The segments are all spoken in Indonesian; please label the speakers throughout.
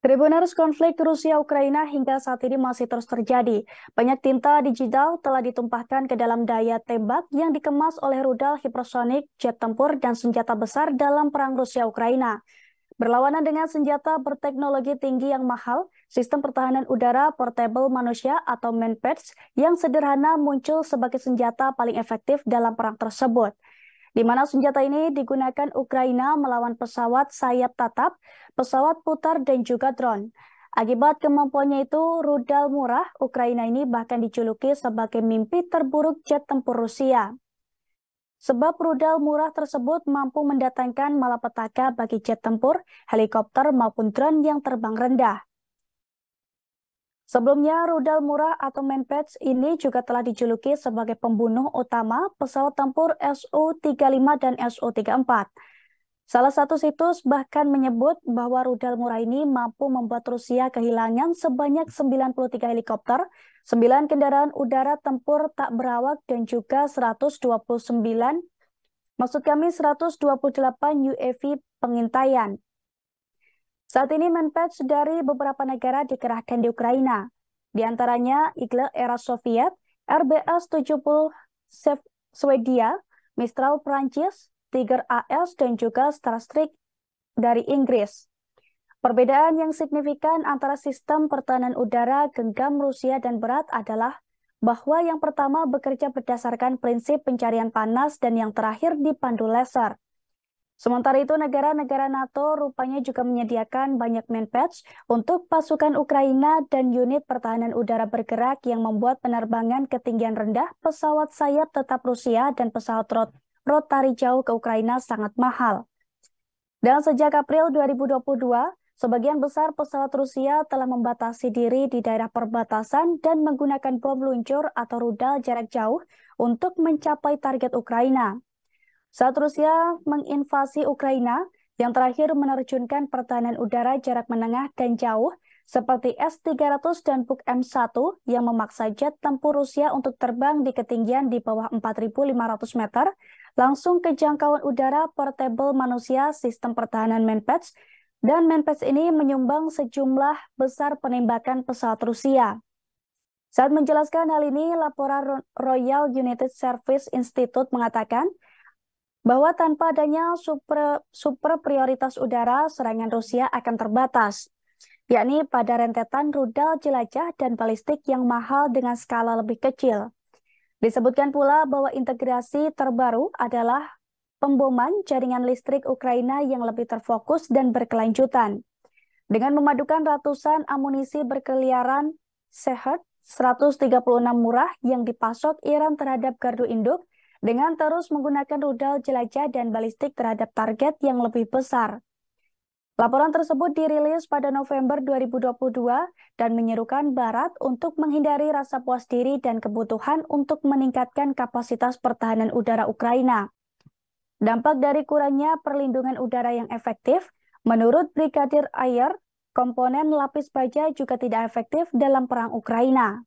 Speaker 1: Tribuners konflik Rusia-Ukraina hingga saat ini masih terus terjadi. Banyak tinta digital telah ditumpahkan ke dalam daya tembak yang dikemas oleh rudal hipersonik, jet tempur, dan senjata besar dalam perang Rusia-Ukraina. Berlawanan dengan senjata berteknologi tinggi yang mahal, sistem pertahanan udara portable manusia atau manpads yang sederhana muncul sebagai senjata paling efektif dalam perang tersebut di mana senjata ini digunakan Ukraina melawan pesawat sayap tatap, pesawat putar, dan juga drone. Akibat kemampuannya itu, rudal murah Ukraina ini bahkan dijuluki sebagai mimpi terburuk jet tempur Rusia. Sebab rudal murah tersebut mampu mendatangkan malapetaka bagi jet tempur, helikopter maupun drone yang terbang rendah. Sebelumnya, rudal murah atau Manpads ini juga telah dijuluki sebagai pembunuh utama pesawat tempur Su-35 dan Su-34. Salah satu situs bahkan menyebut bahwa rudal murah ini mampu membuat Rusia kehilangan sebanyak 93 helikopter, 9 kendaraan udara tempur tak berawak dan juga 129 maksud kami 128 UAV pengintaian saat ini manpatch dari beberapa negara dikerahkan di Ukraina, di antaranya Igle era Soviet, RBS 70 Swedia, Mistral Prancis, Tiger AS, dan juga Starstreak dari Inggris. Perbedaan yang signifikan antara sistem pertahanan udara genggam Rusia dan berat adalah bahwa yang pertama bekerja berdasarkan prinsip pencarian panas dan yang terakhir dipandu laser. Sementara itu, negara-negara NATO rupanya juga menyediakan banyak main patch untuk pasukan Ukraina dan unit pertahanan udara bergerak yang membuat penerbangan ketinggian rendah pesawat sayap tetap Rusia dan pesawat rot rotari jauh ke Ukraina sangat mahal. Dan sejak April 2022, sebagian besar pesawat Rusia telah membatasi diri di daerah perbatasan dan menggunakan bom luncur atau rudal jarak jauh untuk mencapai target Ukraina. Saat Rusia menginvasi Ukraina, yang terakhir menerjunkan pertahanan udara jarak menengah dan jauh seperti S-300 dan Buk M1 yang memaksa jet tempur Rusia untuk terbang di ketinggian di bawah 4.500 meter, langsung ke jangkauan udara portable manusia sistem pertahanan Manpads, dan Manpads ini menyumbang sejumlah besar penembakan pesawat Rusia. Saat menjelaskan hal ini, laporan Royal United Service Institute mengatakan, bahwa tanpa adanya super, super prioritas udara, serangan Rusia akan terbatas, yakni pada rentetan rudal jelajah dan balistik yang mahal dengan skala lebih kecil. Disebutkan pula bahwa integrasi terbaru adalah pemboman jaringan listrik Ukraina yang lebih terfokus dan berkelanjutan. Dengan memadukan ratusan amunisi berkeliaran Sehat 136 murah yang dipasok Iran terhadap gardu induk dengan terus menggunakan rudal jelajah dan balistik terhadap target yang lebih besar. Laporan tersebut dirilis pada November 2022 dan menyerukan Barat untuk menghindari rasa puas diri dan kebutuhan untuk meningkatkan kapasitas pertahanan udara Ukraina. Dampak dari kurangnya perlindungan udara yang efektif, menurut Brigadir Ayer, komponen lapis baja juga tidak efektif dalam perang Ukraina.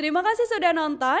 Speaker 1: Terima kasih sudah nonton.